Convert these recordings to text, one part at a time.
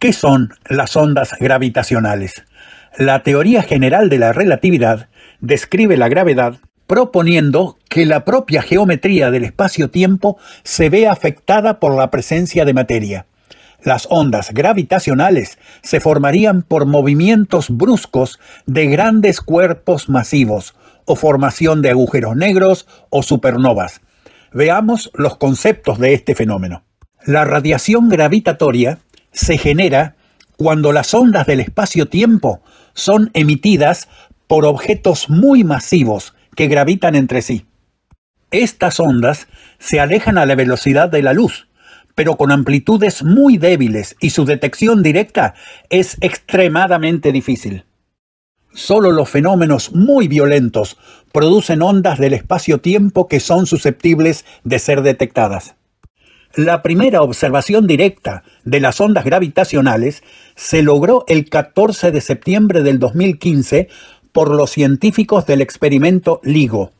¿Qué son las ondas gravitacionales? La teoría general de la relatividad describe la gravedad proponiendo que la propia geometría del espacio-tiempo se ve afectada por la presencia de materia. Las ondas gravitacionales se formarían por movimientos bruscos de grandes cuerpos masivos, o formación de agujeros negros o supernovas. Veamos los conceptos de este fenómeno. La radiación gravitatoria se genera cuando las ondas del espacio-tiempo son emitidas por objetos muy masivos que gravitan entre sí. Estas ondas se alejan a la velocidad de la luz, pero con amplitudes muy débiles y su detección directa es extremadamente difícil. Solo los fenómenos muy violentos producen ondas del espacio-tiempo que son susceptibles de ser detectadas. La primera observación directa de las ondas gravitacionales se logró el 14 de septiembre del 2015 por los científicos del experimento LIGO,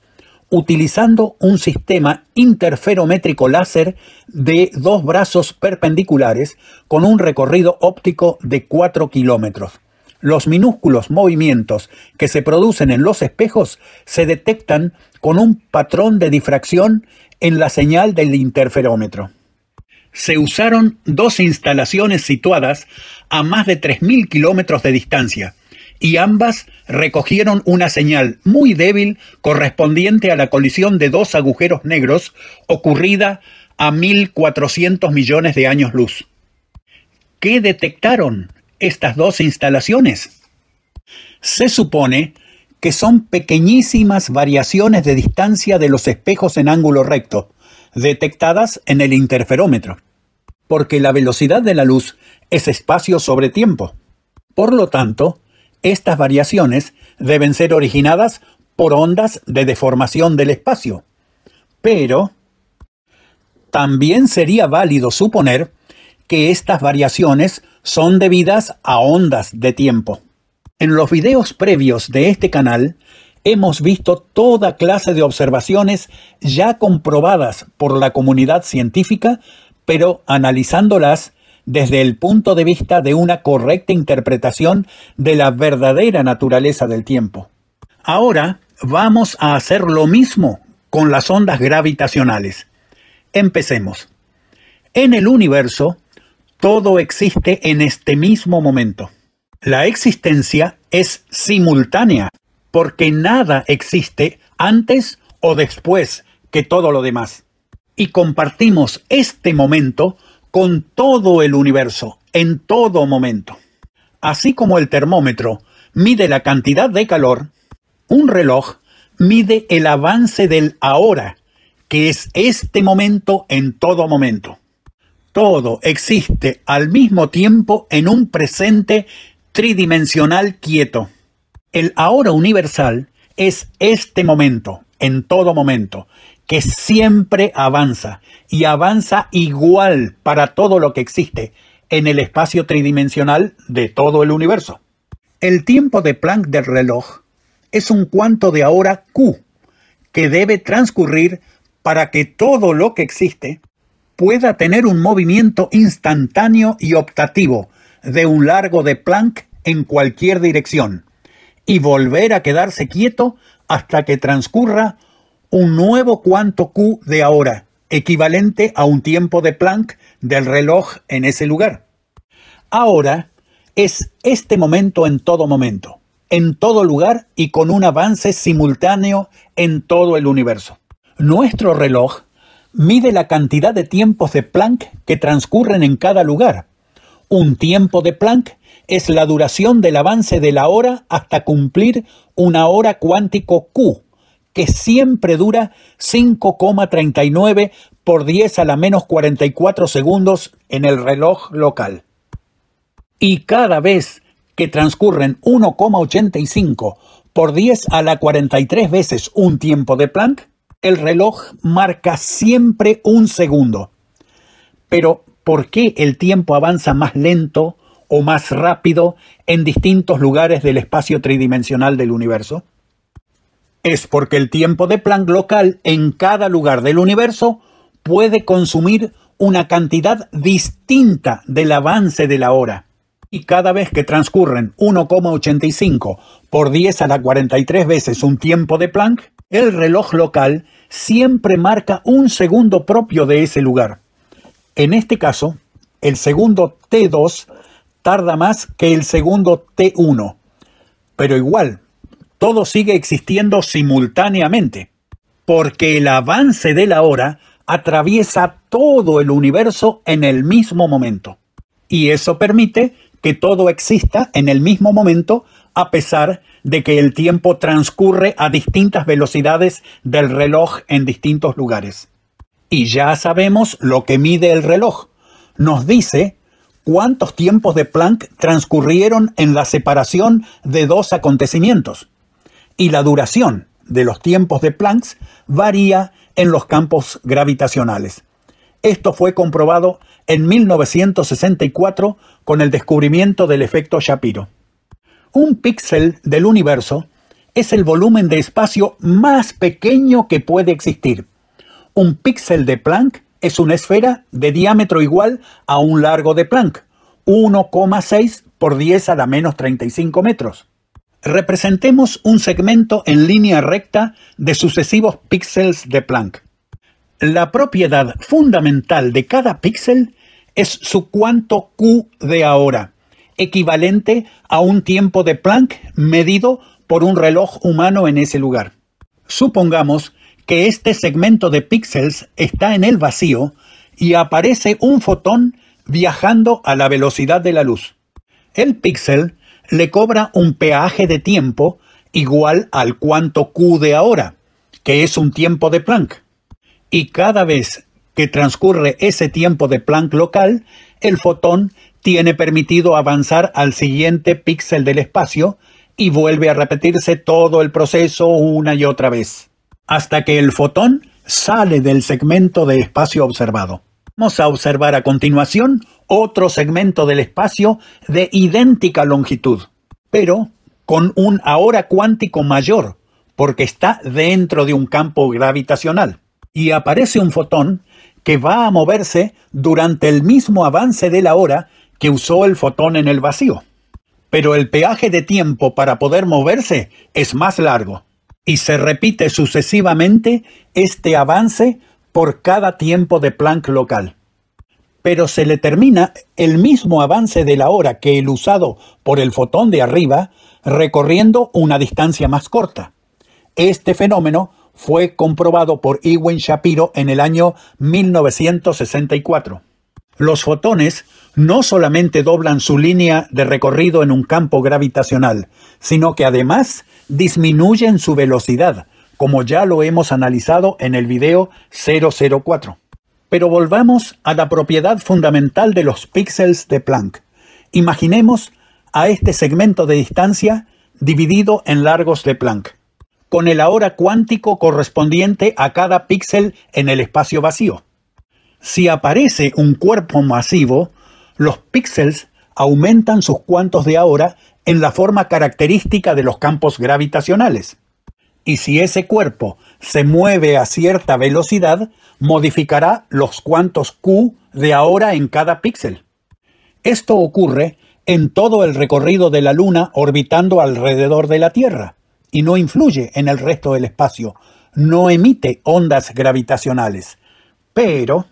utilizando un sistema interferométrico láser de dos brazos perpendiculares con un recorrido óptico de 4 kilómetros. Los minúsculos movimientos que se producen en los espejos se detectan con un patrón de difracción en la señal del interferómetro se usaron dos instalaciones situadas a más de 3.000 kilómetros de distancia y ambas recogieron una señal muy débil correspondiente a la colisión de dos agujeros negros ocurrida a 1.400 millones de años luz. ¿Qué detectaron estas dos instalaciones? Se supone que son pequeñísimas variaciones de distancia de los espejos en ángulo recto, detectadas en el interferómetro, porque la velocidad de la luz es espacio sobre tiempo. Por lo tanto, estas variaciones deben ser originadas por ondas de deformación del espacio. Pero también sería válido suponer que estas variaciones son debidas a ondas de tiempo. En los videos previos de este canal hemos visto toda clase de observaciones ya comprobadas por la comunidad científica, pero analizándolas desde el punto de vista de una correcta interpretación de la verdadera naturaleza del tiempo. Ahora vamos a hacer lo mismo con las ondas gravitacionales. Empecemos. En el universo, todo existe en este mismo momento. La existencia es simultánea porque nada existe antes o después que todo lo demás. Y compartimos este momento con todo el universo, en todo momento. Así como el termómetro mide la cantidad de calor, un reloj mide el avance del ahora, que es este momento en todo momento. Todo existe al mismo tiempo en un presente tridimensional quieto. El ahora universal es este momento, en todo momento, que siempre avanza y avanza igual para todo lo que existe en el espacio tridimensional de todo el universo. El tiempo de Planck del reloj es un cuanto de ahora Q que debe transcurrir para que todo lo que existe pueda tener un movimiento instantáneo y optativo de un largo de Planck en cualquier dirección y volver a quedarse quieto hasta que transcurra un nuevo cuanto Q de ahora, equivalente a un tiempo de Planck del reloj en ese lugar. Ahora es este momento en todo momento, en todo lugar y con un avance simultáneo en todo el universo. Nuestro reloj mide la cantidad de tiempos de Planck que transcurren en cada lugar. Un tiempo de Planck es la duración del avance de la hora hasta cumplir una hora cuántico Q, que siempre dura 5,39 por 10 a la menos 44 segundos en el reloj local. Y cada vez que transcurren 1,85 por 10 a la 43 veces un tiempo de Planck, el reloj marca siempre un segundo. Pero, ¿por qué el tiempo avanza más lento o más rápido en distintos lugares del espacio tridimensional del universo? Es porque el tiempo de Planck local en cada lugar del universo puede consumir una cantidad distinta del avance de la hora. Y cada vez que transcurren 1,85 por 10 a la 43 veces un tiempo de Planck, el reloj local siempre marca un segundo propio de ese lugar. En este caso, el segundo T2 tarda más que el segundo T1. Pero igual, todo sigue existiendo simultáneamente, porque el avance de la hora atraviesa todo el universo en el mismo momento. Y eso permite que todo exista en el mismo momento a pesar de que el tiempo transcurre a distintas velocidades del reloj en distintos lugares. Y ya sabemos lo que mide el reloj. Nos dice cuántos tiempos de Planck transcurrieron en la separación de dos acontecimientos. Y la duración de los tiempos de Planck varía en los campos gravitacionales. Esto fue comprobado en 1964 con el descubrimiento del efecto Shapiro. Un píxel del universo es el volumen de espacio más pequeño que puede existir. Un píxel de Planck es una esfera de diámetro igual a un largo de Planck, 1,6 por 10 a la menos 35 metros. Representemos un segmento en línea recta de sucesivos píxeles de Planck. La propiedad fundamental de cada píxel es su cuanto Q de ahora, equivalente a un tiempo de Planck medido por un reloj humano en ese lugar. Supongamos este segmento de píxeles está en el vacío y aparece un fotón viajando a la velocidad de la luz. El píxel le cobra un peaje de tiempo igual al cuánto q de ahora, que es un tiempo de Planck. Y cada vez que transcurre ese tiempo de Planck local, el fotón tiene permitido avanzar al siguiente píxel del espacio y vuelve a repetirse todo el proceso una y otra vez hasta que el fotón sale del segmento de espacio observado. Vamos a observar a continuación otro segmento del espacio de idéntica longitud, pero con un ahora cuántico mayor, porque está dentro de un campo gravitacional. Y aparece un fotón que va a moverse durante el mismo avance de la hora que usó el fotón en el vacío. Pero el peaje de tiempo para poder moverse es más largo y se repite sucesivamente este avance por cada tiempo de Planck local. Pero se le termina el mismo avance de la hora que el usado por el fotón de arriba, recorriendo una distancia más corta. Este fenómeno fue comprobado por Ewen Shapiro en el año 1964. Los fotones no solamente doblan su línea de recorrido en un campo gravitacional, sino que además disminuyen su velocidad, como ya lo hemos analizado en el video 004. Pero volvamos a la propiedad fundamental de los píxeles de Planck. Imaginemos a este segmento de distancia dividido en largos de Planck, con el ahora cuántico correspondiente a cada píxel en el espacio vacío. Si aparece un cuerpo masivo, los píxeles aumentan sus cuantos de ahora en la forma característica de los campos gravitacionales. Y si ese cuerpo se mueve a cierta velocidad, modificará los cuantos Q de ahora en cada píxel. Esto ocurre en todo el recorrido de la Luna orbitando alrededor de la Tierra, y no influye en el resto del espacio, no emite ondas gravitacionales. Pero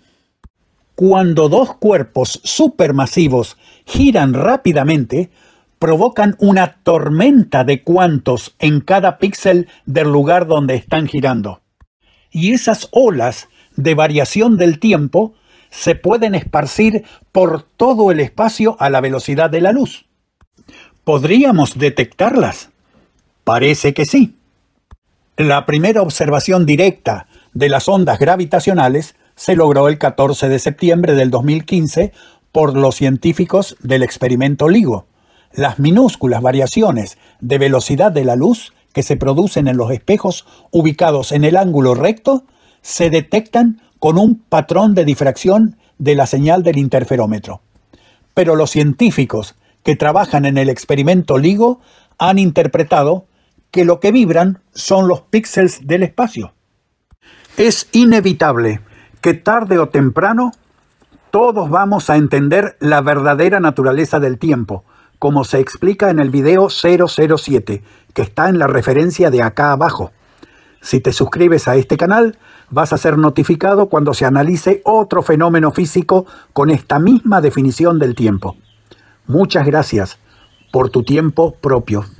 cuando dos cuerpos supermasivos giran rápidamente, provocan una tormenta de cuantos en cada píxel del lugar donde están girando. Y esas olas de variación del tiempo se pueden esparcir por todo el espacio a la velocidad de la luz. ¿Podríamos detectarlas? Parece que sí. La primera observación directa de las ondas gravitacionales se logró el 14 de septiembre del 2015 por los científicos del experimento LIGO. Las minúsculas variaciones de velocidad de la luz que se producen en los espejos ubicados en el ángulo recto se detectan con un patrón de difracción de la señal del interferómetro. Pero los científicos que trabajan en el experimento LIGO han interpretado que lo que vibran son los píxeles del espacio. Es inevitable tarde o temprano todos vamos a entender la verdadera naturaleza del tiempo, como se explica en el video 007, que está en la referencia de acá abajo. Si te suscribes a este canal, vas a ser notificado cuando se analice otro fenómeno físico con esta misma definición del tiempo. Muchas gracias por tu tiempo propio.